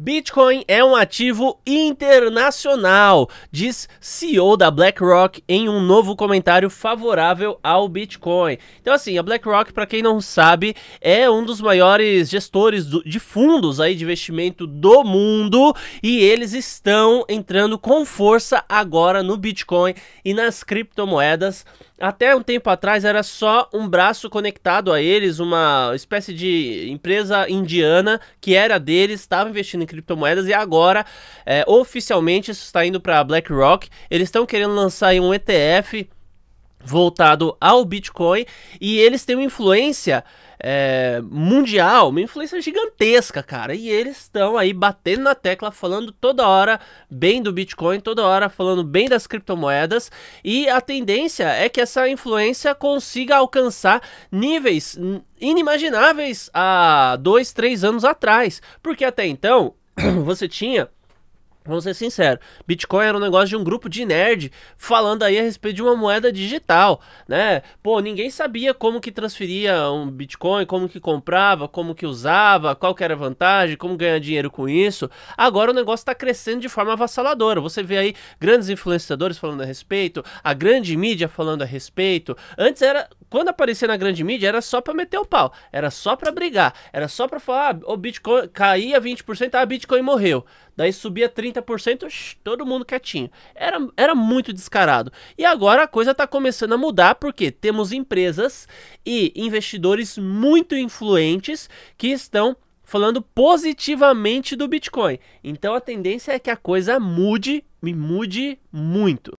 Bitcoin é um ativo internacional, diz CEO da BlackRock em um novo comentário favorável ao Bitcoin. Então assim, a BlackRock, para quem não sabe, é um dos maiores gestores do, de fundos aí de investimento do mundo e eles estão entrando com força agora no Bitcoin e nas criptomoedas. Até um tempo atrás era só um braço conectado a eles, uma espécie de empresa indiana que era deles, estava investindo criptomoedas e agora é, oficialmente isso está indo para BlackRock. Eles estão querendo lançar um ETF voltado ao Bitcoin e eles têm uma influência é, mundial, uma influência gigantesca, cara. E eles estão aí batendo na tecla, falando toda hora bem do Bitcoin, toda hora falando bem das criptomoedas. E a tendência é que essa influência consiga alcançar níveis inimagináveis há dois, três anos atrás, porque até então você tinha Vamos ser sinceros, Bitcoin era um negócio de um grupo de nerd falando aí a respeito de uma moeda digital, né? Pô, ninguém sabia como que transferia um Bitcoin, como que comprava, como que usava, qual que era a vantagem, como ganhar dinheiro com isso. Agora o negócio está crescendo de forma avassaladora. Você vê aí grandes influenciadores falando a respeito, a grande mídia falando a respeito. Antes era quando aparecia na grande mídia, era só pra meter o pau, era só pra brigar, era só pra falar, ah, o Bitcoin caía 20%, ah, Bitcoin morreu. Daí subia 30%, shh, todo mundo quietinho. Era, era muito descarado. E agora a coisa tá começando a mudar, porque temos empresas e investidores muito influentes que estão falando positivamente do Bitcoin. Então a tendência é que a coisa mude, mude muito.